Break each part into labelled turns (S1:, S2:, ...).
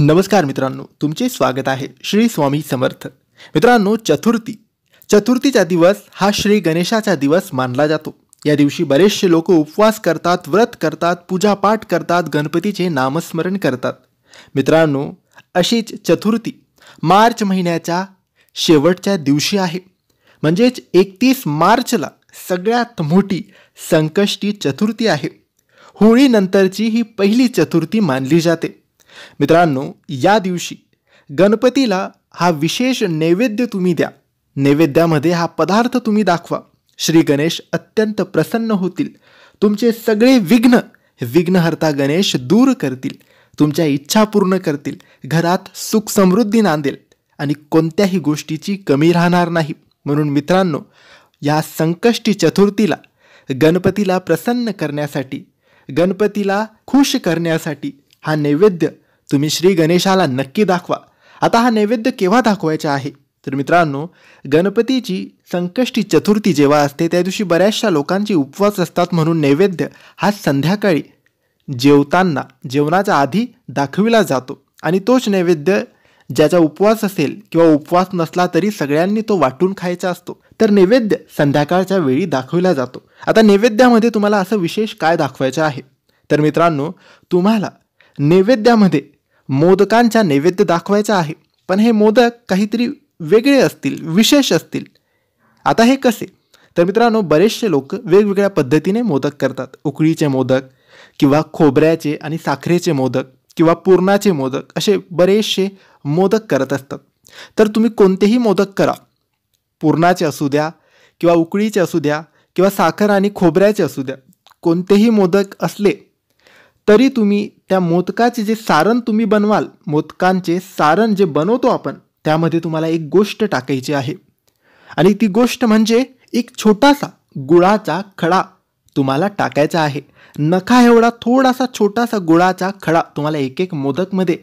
S1: नमस्कार मित्रांनो तुमचे स्वागत आहे श्री स्वामी समर्थ मित्रांनो चतुर्थी चतुर्थीचा दिवस हा श्री गणेशाचा दिवस मानला जातो या दिवशी बरेचसे लोक उपवास करतात व्रत करतात पूजापाठ करतात गणपतीचे नामस्मरण करतात मित्रांनो अशीच चतुर्थी मार्च महिन्याच्या शेवटच्या दिवशी आहे म्हणजेच एकतीस मार्चला सगळ्यात मोठी संकष्टी चतुर्थी आहे होळीनंतरची ही पहिली चतुर्थी मानली जाते मित्रांनो या दिवशी गणपतीला हा विशेष नैवेद्य तुम्ही द्या नैवेद्यामध्ये हा पदार्थ तुम्ही दाखवा श्री गणेश अत्यंत प्रसन्न होतील तुमचे सगळे विघ्न विघ्नहर्ता गणेश दूर करतील तुमच्या इच्छा पूर्ण करतील घरात सुख समृद्धी नांदेल आणि कोणत्याही गोष्टीची कमी राहणार नाही म्हणून मित्रांनो या संकष्टी चतुर्थीला गणपतीला प्रसन्न करण्यासाठी गणपतीला खुश करण्यासाठी हा नैवेद्य तुम्ही श्री गणेशाला नक्की दाखवा आता हा नैवेद्य केव्हा दाखवायचा आहे तर मित्रांनो गणपतीची संकष्टी चतुर्थी जेव्हा असते त्या दिवशी बऱ्याचशा लोकांची उपवास असतात म्हणून नैवेद्य हा संध्याकाळी जेवताना जेवणाच्या आधी दाखविला जातो आणि तोच नैवेद्य ज्याचा उपवास असेल किंवा उपवास नसला तरी सगळ्यांनी तो वाटून खायचा असतो तर नैवेद्य संध्याकाळच्या वेळी दाखविला जातो आता नैवेद्यामध्ये तुम्हाला असं विशेष काय दाखवायचं आहे तर मित्रांनो तुम्हाला नैवेद्यामध्ये मोदकांच्या नैवेद्य दाखवायचा आहे पण हे मोदक काहीतरी वेगळे असतील विशेष असतील आता हे कसे तर मित्रांनो बरेचसे लोक वेगवेगळ्या पद्धतीने मोदक करतात उकळीचे मोदक किंवा खोबऱ्याचे आणि साखरेचे मोदक किंवा पुरणाचे मोदक असे बरेचसे मोदक करत असतात तर तुम्ही कोणतेही मोदक करा पुरणाचे असू द्या किंवा उकळीचे असू द्या किंवा साखर आणि खोबऱ्याचे असू द्या कोणतेही मोदक असले तरी तुम्ही त्या मोदकाचे जे सारण तुम्ही बनवाल मोदकांचे सारण जे बनवतो आपण त्यामध्ये तुम्हाला एक गोष्ट टाकायची आहे आणि ती गोष्ट म्हणजे एक छोटासा गुळाचा खडा तुम्हाला टाकायचा आहे नखा एवढा थोडासा छोटासा गुळाचा खडा तुम्हाला एक एक मोदकमध्ये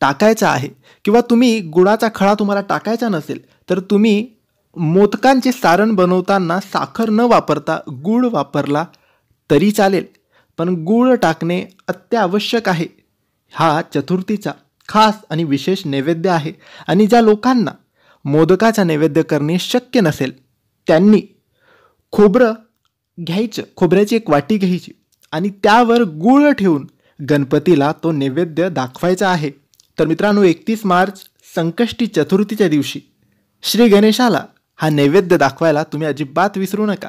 S1: टाकायचा आहे किंवा तुम्ही गुळाचा खडा तुम्हाला टाकायचा नसेल तर तुम्ही मोदकांचे सारण बनवताना साखर न वापरता गूळ वापरला तरी चालेल पण गूळ टाकणे अत्यावश्यक आहे हा चतुर्थीचा खास आणि विशेष नैवेद्य आहे आणि ज्या लोकांना मोदकाचा नैवेद्य करणे शक्य नसेल त्यांनी खोबरं घ्यायचं खोबऱ्याची एक वाटी घ्यायची आणि त्यावर गूळ ठेवून गणपतीला तो नैवेद्य दाखवायचा आहे तर मित्रांनो एकतीस मार्च संकष्टी चतुर्थीच्या दिवशी श्री गणेशाला हा नैवेद्य दाखवायला तुम्ही अजिबात विसरू नका